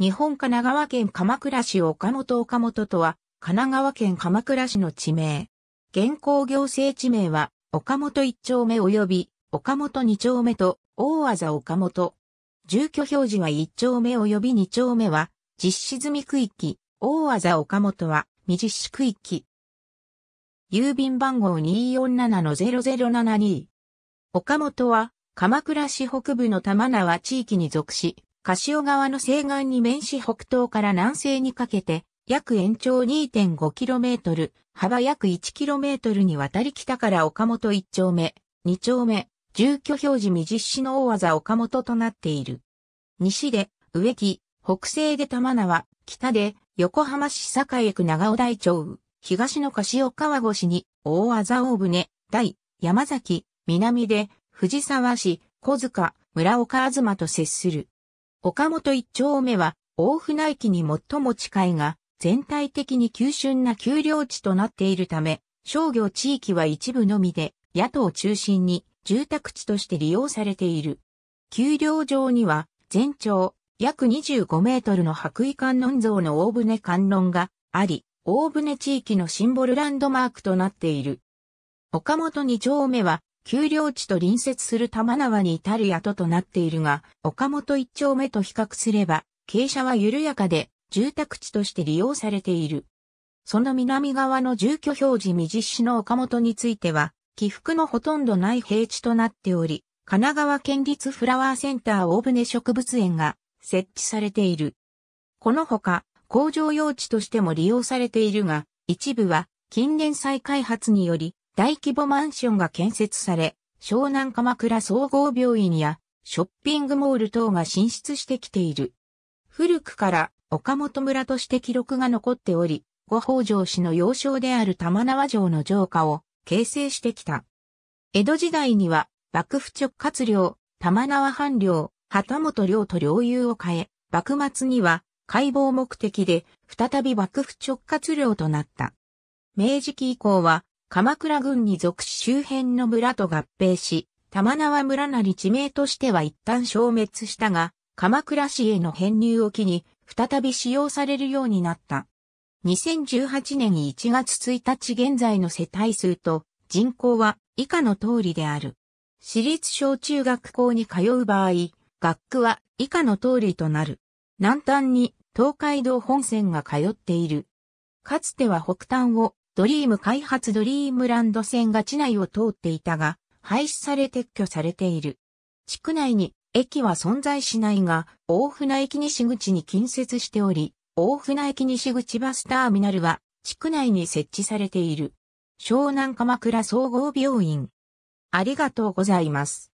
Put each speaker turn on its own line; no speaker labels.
日本神奈川県鎌倉市岡本岡本とは、神奈川県鎌倉市の地名。現行行政地名は、岡本一丁目及び、岡本二丁目と、大技岡本。住居表示は一丁目及び二丁目は、実施済み区域、大技岡本は、未実施区域。郵便番号247-0072。岡本は、鎌倉市北部の玉縄地域に属し、柏川の西岸に面し北東から南西にかけて、約延長 2.5km、幅約 1km にわたり北から岡本1丁目、2丁目、住居表示未実施の大技岡本となっている。西で植木、北西で玉縄、北で横浜市栄区長尾台町、東の柏川越に大技大船、大、山崎、南で藤沢市、小塚、村岡東と接する。岡本一丁目は、大船駅に最も近いが、全体的に急峻な丘陵地となっているため、商業地域は一部のみで、野党中心に住宅地として利用されている。丘陵上には、全長約25メートルの白衣観音像の大船観音があり、大船地域のシンボルランドマークとなっている。岡本二丁目は、丘陵地と隣接する玉縄に至る宿となっているが、岡本一丁目と比較すれば、傾斜は緩やかで、住宅地として利用されている。その南側の住居表示未実施の岡本については、起伏のほとんどない平地となっており、神奈川県立フラワーセンター大船植物園が設置されている。このほか、工場用地としても利用されているが、一部は近年再開発により大規模マンションが建設され、湘南鎌倉総合病院やショッピングモール等が進出してきている。古くから岡本村として記録が残っており、五北条氏の要衝である玉縄城の城下を形成してきた。江戸時代には幕府直轄領、玉縄藩領、旗本領と領有を変え、幕末には解剖目的で再び幕府直轄領となった。明治期以降は鎌倉郡に属し周辺の村と合併し、玉縄村なり地名としては一旦消滅したが、鎌倉市への編入を機に、再び使用されるようになった。2018年1月1日現在の世帯数と人口は以下の通りである。私立小中学校に通う場合、学区は以下の通りとなる。南端に東海道本線が通っている。かつては北端をドリーム開発ドリームランド線が地内を通っていたが、廃止され撤去されている。地区内に駅は存在しないが、大船駅西口に近接しており、大船駅西口バスターミナルは地区内に設置されている。湘南鎌倉総合病院。ありがとうございます。